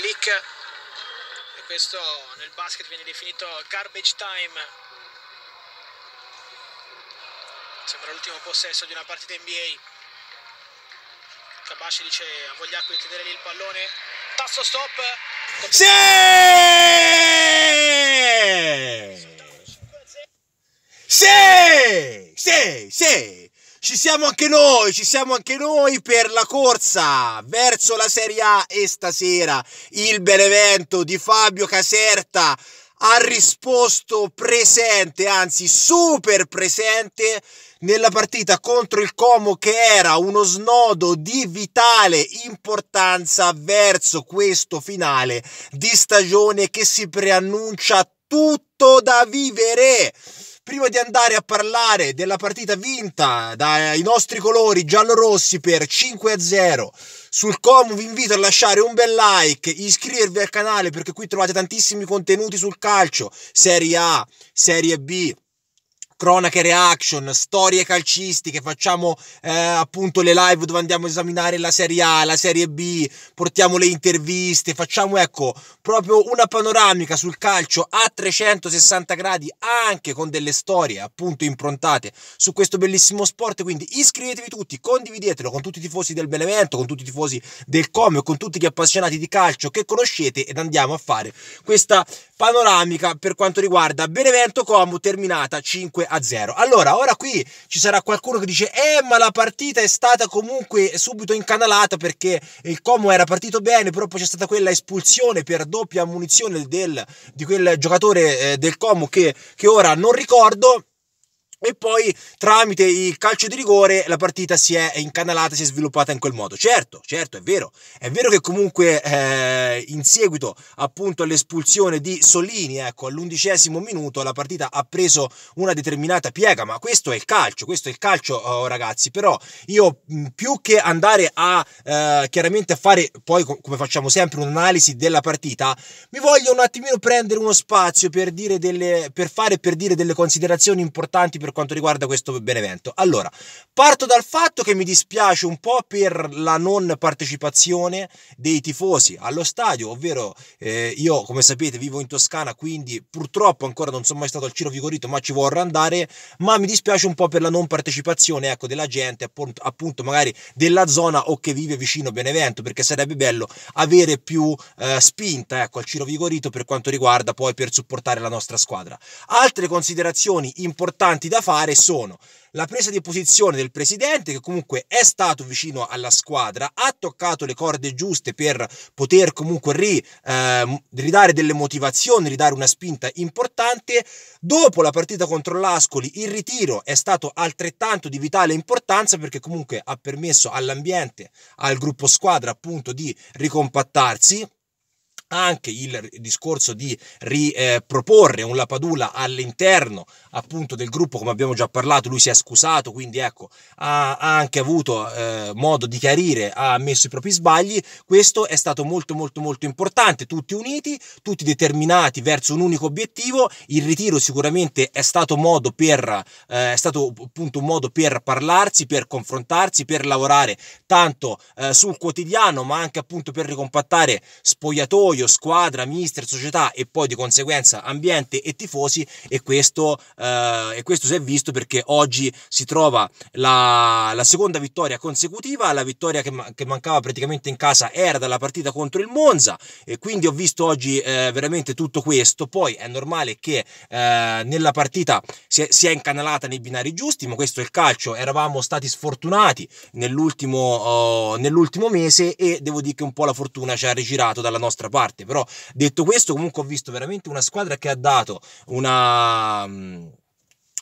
Glick e questo nel basket viene definito garbage time sembra l'ultimo possesso di una partita NBA Kabashi dice a Vogliacco di tenere lì il pallone tasto stop Dopo sì! Sì! Sì! Sì! Sì! Ci siamo anche noi, ci siamo anche noi per la corsa verso la Serie A e stasera il Benevento di Fabio Caserta ha risposto presente, anzi super presente nella partita contro il Como che era uno snodo di vitale importanza verso questo finale di stagione che si preannuncia tutto da vivere prima di andare a parlare della partita vinta dai nostri colori giallo-rossi per 5-0 sul com vi invito a lasciare un bel like, iscrivervi al canale perché qui trovate tantissimi contenuti sul calcio, Serie A, Serie B, cronache reaction, storie calcistiche, facciamo eh, appunto le live dove andiamo a esaminare la Serie A, la Serie B, portiamo le interviste, facciamo ecco proprio una panoramica sul calcio a 360 gradi anche con delle storie appunto improntate su questo bellissimo sport, quindi iscrivetevi tutti, condividetelo con tutti i tifosi del Benevento, con tutti i tifosi del Come, con tutti gli appassionati di calcio che conoscete ed andiamo a fare questa panoramica per quanto riguarda Benevento Como terminata 5 a 0. Allora, ora qui ci sarà qualcuno che dice "Eh, ma la partita è stata comunque subito incanalata perché il Como era partito bene, però poi c'è stata quella espulsione per doppia munizione del, di quel giocatore eh, del Como che, che ora non ricordo e poi tramite il calcio di rigore la partita si è incanalata, si è sviluppata in quel modo. Certo, certo, è vero. È vero che comunque eh, in seguito appunto all'espulsione di Solini, ecco, all'undicesimo minuto la partita ha preso una determinata piega, ma questo è il calcio, questo è il calcio oh, ragazzi. Però io mm, più che andare a eh, chiaramente fare poi come facciamo sempre un'analisi della partita, mi voglio un attimino prendere uno spazio per, delle, per fare per dire delle considerazioni importanti per per quanto riguarda questo Benevento. Allora, parto dal fatto che mi dispiace un po' per la non partecipazione dei tifosi allo stadio, ovvero eh, io come sapete vivo in Toscana, quindi purtroppo ancora non sono mai stato al Ciro Vigorito, ma ci vorrò andare, ma mi dispiace un po' per la non partecipazione ecco, della gente, appunto, appunto magari della zona o che vive vicino Benevento, perché sarebbe bello avere più eh, spinta ecco, al Ciro Vigorito per quanto riguarda poi per supportare la nostra squadra. Altre considerazioni importanti da da fare sono la presa di posizione del presidente che comunque è stato vicino alla squadra, ha toccato le corde giuste per poter comunque ri, eh, ridare delle motivazioni, ridare una spinta importante. Dopo la partita contro l'Ascoli il ritiro è stato altrettanto di vitale importanza perché comunque ha permesso all'ambiente, al gruppo squadra appunto di ricompattarsi, anche il discorso di riproporre eh, un Lapadula all'interno appunto del gruppo, come abbiamo già parlato, lui si è scusato, quindi ecco, ha, ha anche avuto eh, modo di chiarire, ha ammesso i propri sbagli, questo è stato molto molto molto importante, tutti uniti, tutti determinati verso un unico obiettivo, il ritiro sicuramente è stato modo per eh, è stato appunto un modo per parlarsi, per confrontarsi, per lavorare tanto eh, sul quotidiano, ma anche appunto per ricompattare spogliatoio, squadra, mister, società e poi di conseguenza ambiente e tifosi e questo eh, eh, e questo si è visto perché oggi si trova la, la seconda vittoria consecutiva, la vittoria che, che, mancava praticamente in casa era dalla partita contro il Monza e quindi ho visto oggi eh, veramente tutto questo, poi è normale che eh, nella partita si è, si è, incanalata nei binari giusti, ma questo è il calcio, eravamo stati sfortunati nell'ultimo, oh, nell'ultimo mese e devo dire che un po' la fortuna ci ha rigirato dalla nostra parte, però detto questo comunque ho visto veramente una squadra che ha dato una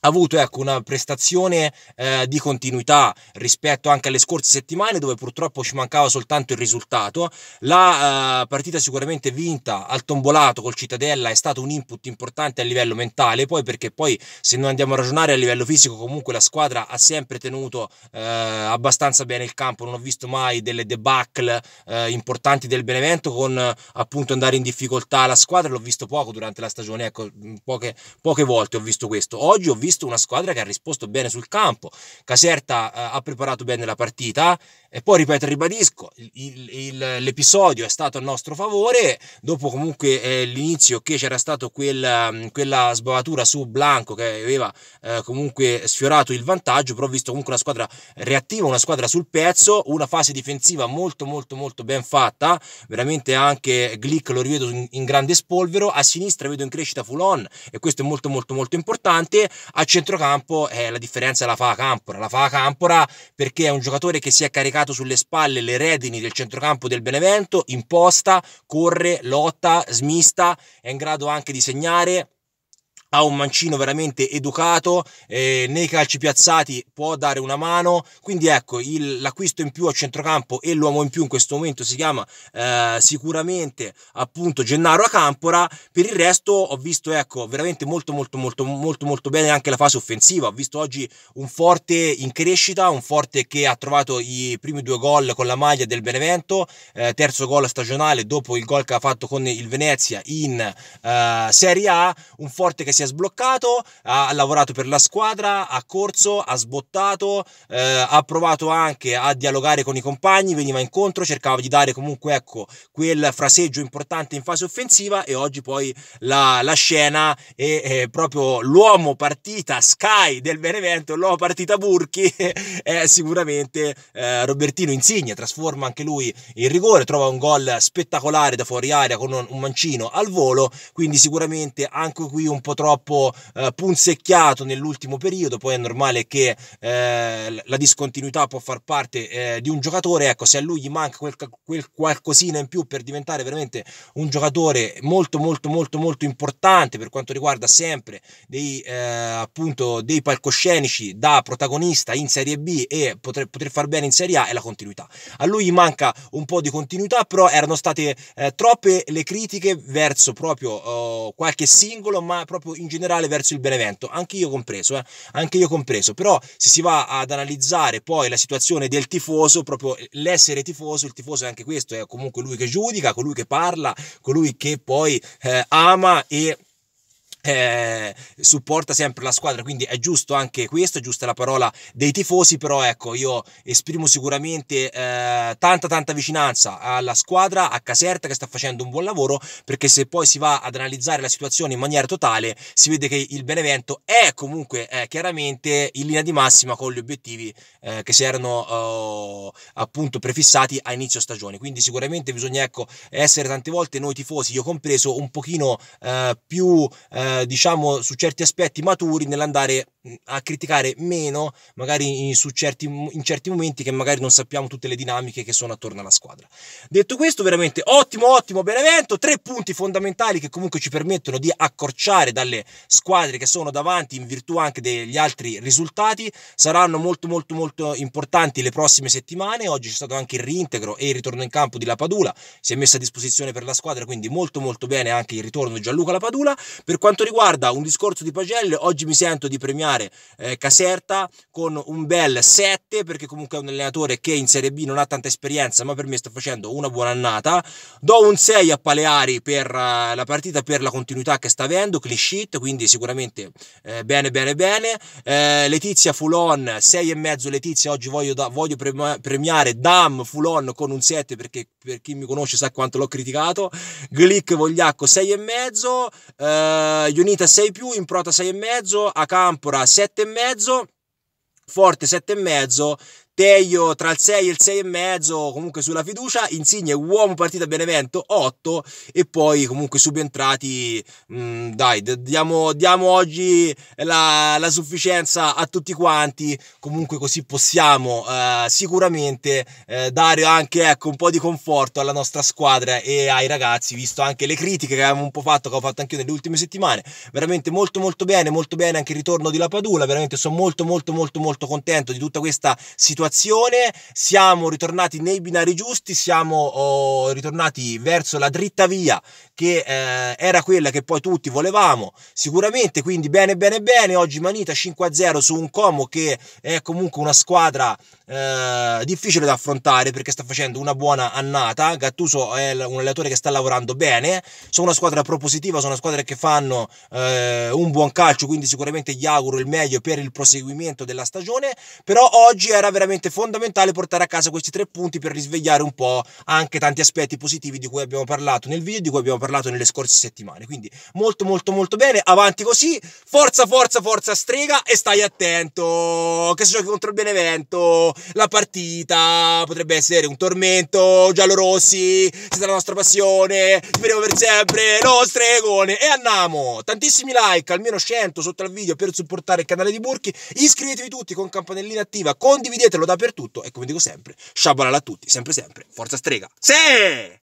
avuto ecco, una prestazione eh, di continuità rispetto anche alle scorse settimane dove purtroppo ci mancava soltanto il risultato. La eh, partita sicuramente vinta al tombolato col Cittadella è stato un input importante a livello mentale, poi perché poi se noi andiamo a ragionare a livello fisico comunque la squadra ha sempre tenuto eh, abbastanza bene il campo, non ho visto mai delle debacle eh, importanti del Benevento con appunto andare in difficoltà la squadra, l'ho visto poco durante la stagione, ecco, poche, poche volte ho visto questo. Oggi ho visto visto una squadra che ha risposto bene sul campo. Caserta eh, ha preparato bene la partita e poi, ripeto, ribadisco, il, il, l'episodio è stato a nostro favore, dopo comunque eh, l'inizio che c'era stato quel, mm, quella sbavatura su Blanco che aveva eh, comunque sfiorato il vantaggio, però ho visto comunque una squadra reattiva, una squadra sul pezzo, una fase difensiva molto molto molto ben fatta, veramente anche Glick lo rivedo in, in grande spolvero, a sinistra vedo in crescita Fulon e questo è molto molto molto importante, a centrocampo eh, la differenza la fa Campora, la fa Campora perché è un giocatore che si è caricato sulle spalle le redini del centrocampo del Benevento, imposta, corre, lotta, smista, è in grado anche di segnare ha un mancino veramente educato, eh, nei calci piazzati può dare una mano, quindi ecco il, l'acquisto in più a centrocampo e l'uomo in più in questo momento si chiama eh, sicuramente appunto Gennaro Acampora, per il resto ho visto ecco veramente molto molto molto molto molto bene anche la fase offensiva, ho visto oggi un forte in crescita, un forte che ha trovato i primi due gol con la maglia del Benevento, eh, terzo gol stagionale dopo il gol che ha fatto con il Venezia in eh, Serie A, un forte che si si è sbloccato, ha lavorato per la squadra, ha corso, ha sbottato, eh, ha provato anche a dialogare con i compagni, veniva incontro, cercava di dare comunque ecco, quel fraseggio importante in fase offensiva e oggi poi la, la scena è, è proprio l'uomo partita Sky del Benevento, l'uomo partita Burchi è sicuramente eh, Robertino Insigne, trasforma anche lui il rigore, trova un gol spettacolare da fuori aria con un mancino al volo, quindi sicuramente anche qui un po' troppo troppo eh, punzecchiato nell'ultimo periodo, poi è normale che eh, la discontinuità può far parte eh, di un giocatore, ecco, se a lui gli manca quel, quel, qualcosina in più per diventare veramente un giocatore molto molto molto molto importante per quanto riguarda sempre dei, eh, appunto, dei palcoscenici da protagonista in Serie B e poter, poter far bene in Serie A è la continuità. A lui gli manca un po' di continuità, però erano state eh, troppe le critiche verso proprio oh, qualche singolo, ma proprio in generale verso il Benevento, anche io compreso, eh? anche io compreso, però se si va ad analizzare poi la situazione del tifoso, proprio l'essere tifoso, il tifoso è anche questo, è comunque lui che giudica, colui che parla, colui che poi eh, ama e eh, supporta sempre la squadra, quindi è giusto anche questo, è giusta la parola dei tifosi, però ecco, io esprimo sicuramente eh, tanta tanta vicinanza alla squadra, a Caserta che sta facendo un buon lavoro, perché se poi si va ad analizzare la situazione in maniera totale, si vede che il Benevento è comunque eh, chiaramente in linea di massima con gli obiettivi eh, che si erano oh, appunto prefissati a inizio stagione, quindi sicuramente bisogna ecco, essere tante volte noi tifosi, io compreso, un pochino eh, più... Eh, eh, diciamo su certi aspetti maturi nell'andare a criticare meno magari in, certi, in certi momenti che magari non sappiamo tutte le dinamiche che sono attorno alla squadra. Detto questo, veramente ottimo, ottimo Benevento, tre punti fondamentali che comunque ci permettono di accorciare dalle squadre che sono davanti in virtù anche degli altri risultati, saranno molto molto molto importanti le prossime settimane, oggi c'è stato anche il reintegro e il ritorno in campo di La Padula, si è messa a disposizione per la squadra, quindi molto molto bene anche il ritorno di Gianluca La Padula. Per quanto riguarda un discorso di Pagelle, oggi mi sento di premiare terminare eh, Caserta con un bel 7 perché comunque è un allenatore che in Serie B non ha tanta esperienza ma per me sta facendo una buona annata. Do un 6 a Paleari per uh, la partita per la continuità che sta avendo, clean quindi sicuramente eh, bene bene bene. Eh, Letizia Fulon 6,5 Letizia, oggi voglio, da, voglio premiare Dam Fulon con un 7 perché per chi mi conosce sa quanto l'ho criticato. Glick Vogliacco 6,5, eh, Ionita 6 più, Improta 6,5, Campora sette e mezzo forte sette e mezzo Teio tra il 6 e il 6 e mezzo, comunque sulla fiducia, Insigne uomo partita Benevento 8 e poi comunque subentrati, mh, mm, dai, diamo, diamo oggi la, la, sufficienza a tutti quanti, comunque così possiamo eh, sicuramente eh, dare anche ecco, un po' di conforto alla nostra squadra e ai ragazzi, visto anche le critiche che abbiamo un po' fatto, che ho fatto anche io nelle ultime settimane, veramente molto molto bene, molto bene anche il ritorno di Lapadula, veramente sono molto molto molto molto contento di tutta questa situazione situazione, siamo ritornati nei binari giusti, siamo oh, ritornati verso la dritta via che eh, era quella che poi tutti volevamo. Sicuramente, quindi bene bene bene, oggi Manita 5-0 su un Como che è comunque una squadra eh, difficile da affrontare perché sta facendo una buona annata, Gattuso è un allenatore che sta lavorando bene, sono una squadra propositiva, sono una squadra che fanno eh, un buon calcio, quindi sicuramente gli auguro il meglio per il proseguimento della stagione, però oggi era veramente veramente fondamentale portare a casa questi tre punti per risvegliare un po' anche tanti aspetti positivi di cui abbiamo parlato nel video, di cui abbiamo parlato nelle scorse settimane. Quindi molto molto molto bene, avanti così, forza forza forza strega e stai attento che se giochi contro il Benevento la partita potrebbe essere un tormento, giallo giallorossi, siete la nostra passione, ti vediamo per sempre, no stregone e andiamo! Tantissimi like, almeno 100 sotto al video per supportare il canale di Burchi, iscrivetevi tutti con campanellina attiva, condividetelo dappertutto e come dico sempre, sciabalala a tutti, sempre sempre, forza strega. Sì!